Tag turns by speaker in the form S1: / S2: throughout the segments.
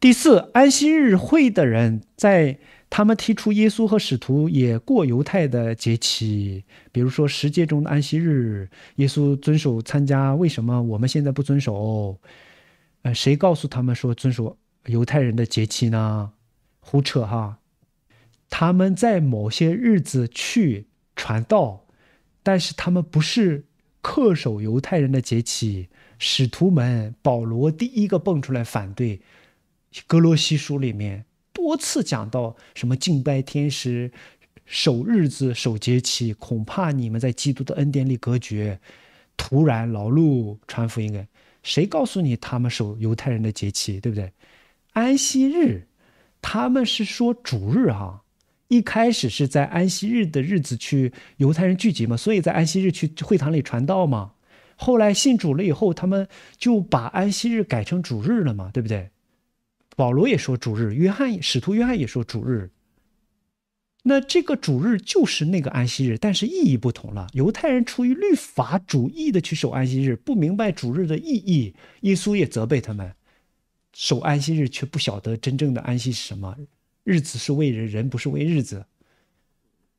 S1: 第四安息日会的人在他们提出耶稣和使徒也过犹太的节期，比如说十诫中的安息日，耶稣遵守参加，为什么我们现在不遵守？呃，谁告诉他们说遵守犹太人的节期呢？胡扯哈！他们在某些日子去传道，但是他们不是恪守犹太人的节期。使徒们，保罗第一个蹦出来反对。格罗西书里面多次讲到什么敬拜天使、守日子、守节期，恐怕你们在基督的恩典里隔绝，突然劳碌传福音。谁告诉你他们守犹太人的节期？对不对？安息日他们是说主日哈，一开始是在安息日的日子去犹太人聚集嘛，所以在安息日去会堂里传道嘛。后来信主了以后，他们就把安息日改成主日了嘛，对不对？保罗也说主日，约翰使徒约翰也说主日。那这个主日就是那个安息日，但是意义不同了。犹太人出于律法主义的去守安息日，不明白主日的意义。耶稣也责备他们守安息日，却不晓得真正的安息是什么。日子是为人人，不是为日子。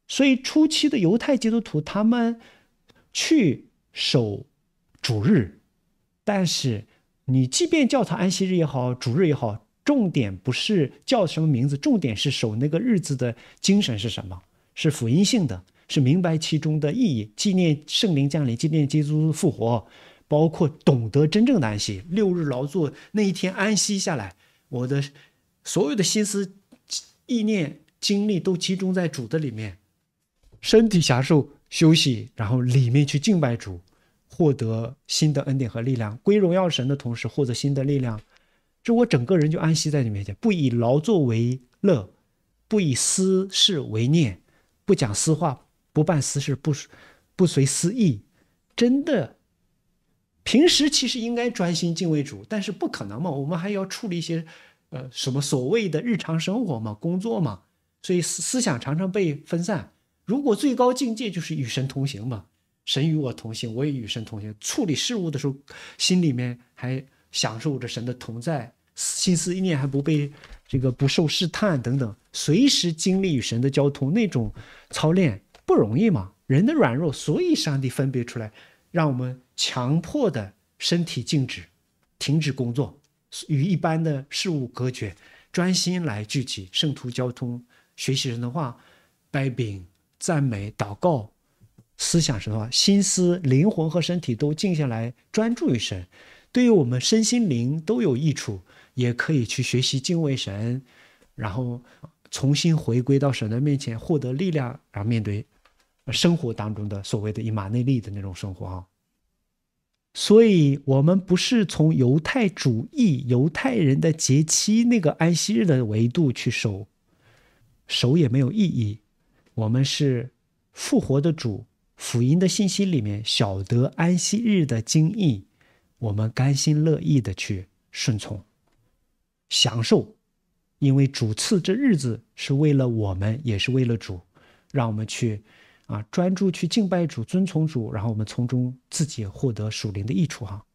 S1: 所以初期的犹太基督徒他们去守主日，但是你即便叫他安息日也好，主日也好。重点不是叫什么名字，重点是守那个日子的精神是什么？是福音性的，是明白其中的意义，纪念圣灵降临，纪念基督复活，包括懂得真正的安息。六日劳作那一天安息下来，我的所有的心思、意念、精力都集中在主的里面，身体享受休息，然后里面去敬拜主，获得新的恩典和力量，归荣耀神的同时获得新的力量。就我整个人就安息在你面前，不以劳作为乐，不以私事为念，不讲私话，不办私事，不不随私意。真的，平时其实应该专心敬畏主，但是不可能嘛，我们还要处理一些呃什么所谓的日常生活嘛、工作嘛，所以思思想常常被分散。如果最高境界就是与神同行嘛，神与我同行，我也与神同行。处理事物的时候，心里面还。享受着神的同在，心思意念还不被这个不受试探等等，随时经历与神的交通，那种操练不容易嘛？人的软弱，所以上帝分别出来，让我们强迫的身体静止，停止工作，与一般的事物隔绝，专心来聚集圣徒交通，学习神的话，拜饼、赞美、祷告，思想神的话，心思、灵魂和身体都静下来，专注于神。对于我们身心灵都有益处，也可以去学习敬畏神，然后重新回归到神的面前，获得力量，然后面对生活当中的所谓的以马内利的那种生活啊。所以，我们不是从犹太主义、犹太人的节期那个安息日的维度去守，守也没有意义。我们是复活的主，福音的信息里面晓得安息日的经义。我们甘心乐意的去顺从，享受，因为主赐这日子是为了我们，也是为了主，让我们去啊专注去敬拜主，遵从主，然后我们从中自己获得属灵的益处哈。